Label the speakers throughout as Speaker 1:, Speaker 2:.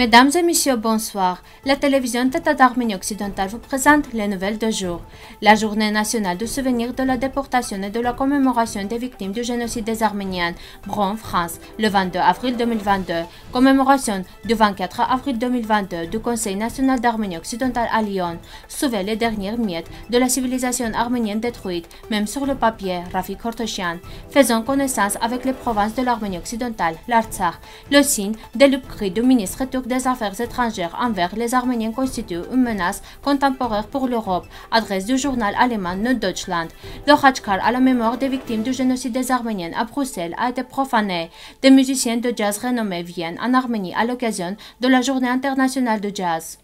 Speaker 1: Mesdames et messieurs, bonsoir. La télévision Tata d'Arménie occidentale vous présente les nouvelles de jour. La journée nationale de souvenir de la déportation et de la commémoration des victimes du génocide des Arméniens, Bron, France, le 22 avril 2022. Commémoration du 24 avril 2022 du Conseil national d'Arménie occidentale à Lyon. Sauver les dernières miettes de la civilisation arménienne détruite, même sur le papier, Rafi Kortoshian. Faisons connaissance avec les provinces de l'Arménie occidentale, l'Artsakh, le signe de cris du ministre turc des affaires étrangères envers les Arméniens constitue une menace contemporaine pour l'Europe, adresse du journal allemand Neu-Deutschland. Le Hachkar à la mémoire des victimes du génocide des Arméniens à Bruxelles a été profané. Des musiciens de jazz renommés viennent en Arménie à l'occasion de la Journée internationale de jazz.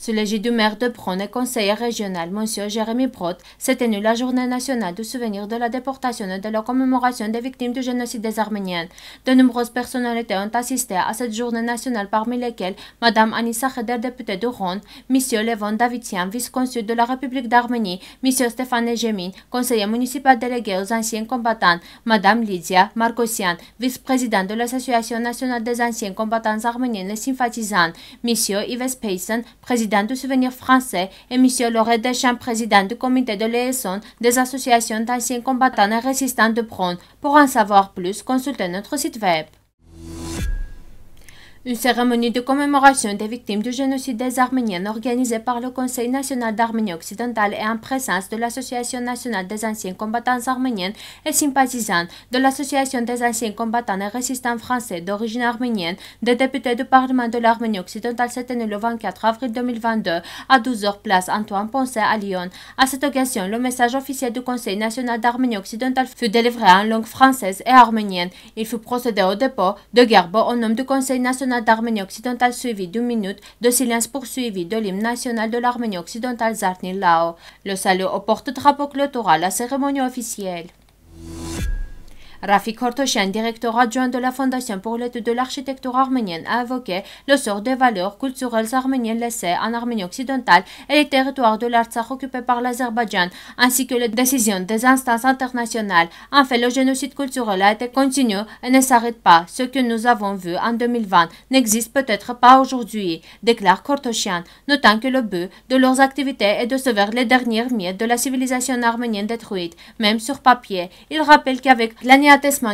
Speaker 1: Sous l'égide du maire de Prône et conseiller régional, M. Jérémy Prot, s'est tenue la journée nationale du souvenir de la déportation et de la commémoration des victimes du génocide des Arméniens. De nombreuses personnalités ont assisté à cette journée nationale, parmi lesquelles Mme Anissa Kheder, députée de Rhône, M. Levon Davitian, vice-consul de la République d'Arménie, M. Stéphane Egemin, conseiller municipal délégué aux anciens combattants, Mme Lydia Markosian, vice-présidente de l'Association nationale des anciens combattants arméniens et sympathisants, M. Yves Payson, président président du Souvenir français, et M. Laurent Deschamps, président du comité de liaison des associations d'anciens combattants et résistants de Prône. Pour en savoir plus, consultez notre site web. Une cérémonie de commémoration des victimes du génocide des Arméniens organisée par le Conseil national d'Arménie occidentale et en présence de l'Association nationale des anciens combattants arméniens et sympathisants, de l'Association des anciens combattants et résistants français d'origine arménienne, des députés du Parlement de l'Arménie occidentale s'est tenue le 24 avril 2022 à 12h place Antoine Ponce à Lyon. À cette occasion, le message officiel du Conseil national d'Arménie occidentale fut délivré en langue française et arménienne. Il fut procédé au dépôt de Gerbo au nom du Conseil national d'Arménie occidentale suivi d'une minute de silence poursuivi de l'hymne national de l'Arménie occidentale zartni Lao. Le salut au porte-drapeau clôtura la cérémonie officielle. Rafi Kortoshian, directeur adjoint de la Fondation pour l'aide de l'architecture arménienne, a évoqué le sort des valeurs culturelles arméniennes laissées en Arménie occidentale et les territoires de l'Artsakh occupés par l'Azerbaïdjan, ainsi que les décisions des instances internationales. En fait, le génocide culturel a été continu et ne s'arrête pas. Ce que nous avons vu en 2020 n'existe peut-être pas aujourd'hui, déclare Kortoshian, notant que le but de leurs activités est de sauver les dernières miettes de la civilisation arménienne détruite, même sur papier. Il rappelle qu'avec l'année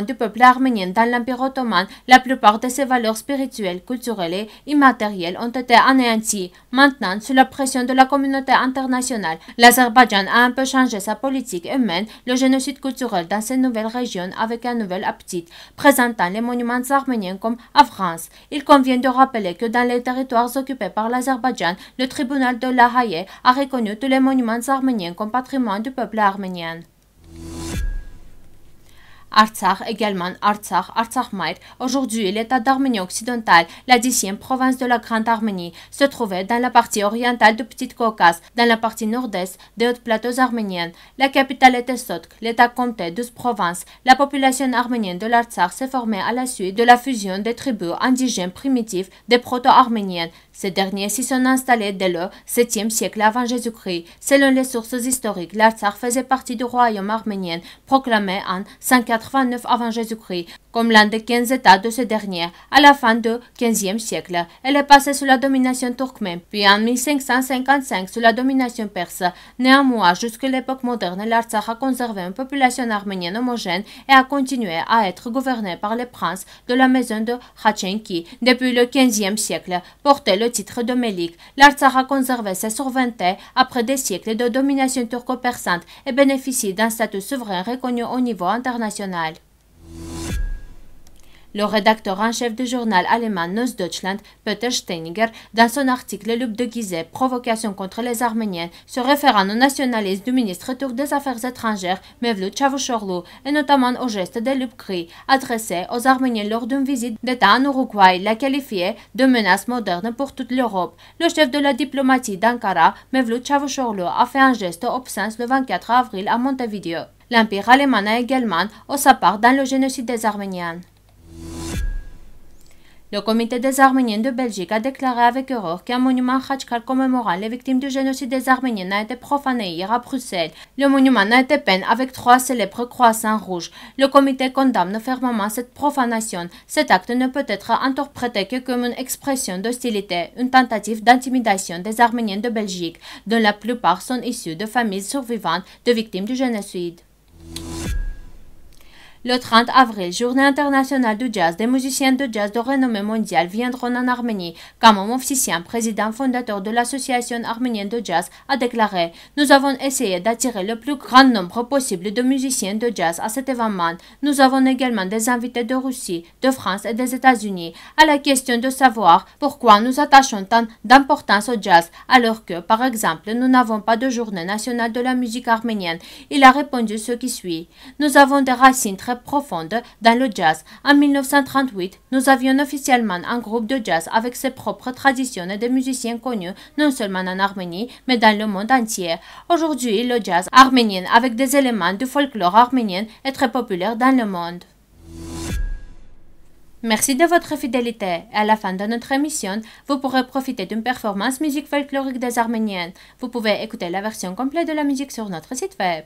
Speaker 1: du peuple arménien dans l'Empire ottoman, la plupart de ses valeurs spirituelles, culturelles et immatérielles ont été anéanties. Maintenant, sous la pression de la communauté internationale, l'Azerbaïdjan a un peu changé sa politique et mène le génocide culturel dans ses nouvelles régions avec un nouvel appétit, présentant les monuments arméniens comme à France. Il convient de rappeler que dans les territoires occupés par l'Azerbaïdjan, le tribunal de La Haye a reconnu tous les monuments arméniens comme patrimoine du peuple arménien. Artsakh, également Artsakh, artsakh aujourd'hui l'état d'Arménie occidentale, la dixième province de la Grande Arménie, se trouvait dans la partie orientale du Petit Caucase, dans la partie nord-est des hautes plateaux arméniennes. La capitale était Sotk, l'état comptait 12 provinces. La population arménienne de l'Artsakh s'est formée à la suite de la fusion des tribus indigènes primitives des proto-arméniennes. Ces derniers s'y sont installés dès le 7e siècle avant Jésus-Christ. Selon les sources historiques, l'Artsakh faisait partie du royaume arménien proclamé en 180 89 avant Jésus-Christ comme l'un des 15 États de ce dernier à la fin du XVe siècle. Elle est passée sous la domination turkmène, puis en 1555 sous la domination perse. Néanmoins, jusqu'à l'époque moderne, l'Artsakh a conservé une population arménienne homogène et a continué à être gouvernée par les princes de la maison de Khachenki. depuis le XVe siècle, portait le titre de Melik. L'Artsakh a conservé ses souverainetés après des siècles de domination turco-persante et bénéficie d'un statut souverain reconnu au niveau international. Le rédacteur en chef du journal allemand Neues Deutschland, Peter Steininger, dans son article Le de Gizeh, Provocation contre les Arméniens, se référant au nationalisme du ministre turc des Affaires étrangères, Mevlut Çavuşoğlu, et notamment au geste de gris, adressé aux Arméniens lors d'une visite d'État en Uruguay, la qualifié de menace moderne pour toute l'Europe. Le chef de la diplomatie d'Ankara, Mevlut Çavuşoğlu, a fait un geste obscène le 24 avril à Montevideo. L'Empire allemand a également, au sa part dans le génocide des Arméniens. Le comité des Arméniens de Belgique a déclaré avec horreur qu'un monument Khachkar commémorant les victimes du génocide des Arméniens a été profané hier à Bruxelles. Le monument a été peint avec trois célèbres croissants rouges. Le comité condamne fermement cette profanation. Cet acte ne peut être interprété que comme une expression d'hostilité, une tentative d'intimidation des Arméniens de Belgique, dont la plupart sont issus de familles survivantes de victimes du génocide. Le 30 avril, journée internationale du jazz, des musiciens de jazz de renommée mondiale viendront en Arménie. Kamon officien président fondateur de l'association arménienne de jazz, a déclaré « Nous avons essayé d'attirer le plus grand nombre possible de musiciens de jazz à cet événement. Nous avons également des invités de Russie, de France et des États-Unis. À la question de savoir pourquoi nous attachons tant d'importance au jazz alors que, par exemple, nous n'avons pas de journée nationale de la musique arménienne, il a répondu ce qui suit. Nous avons des racines très profonde dans le jazz. En 1938, nous avions officiellement un groupe de jazz avec ses propres traditions et des musiciens connus non seulement en Arménie, mais dans le monde entier. Aujourd'hui, le jazz arménien avec des éléments du folklore arménien est très populaire dans le monde. Merci de votre fidélité. À la fin de notre émission, vous pourrez profiter d'une performance musique folklorique des Arméniennes. Vous pouvez écouter la version complète de la musique sur notre site web.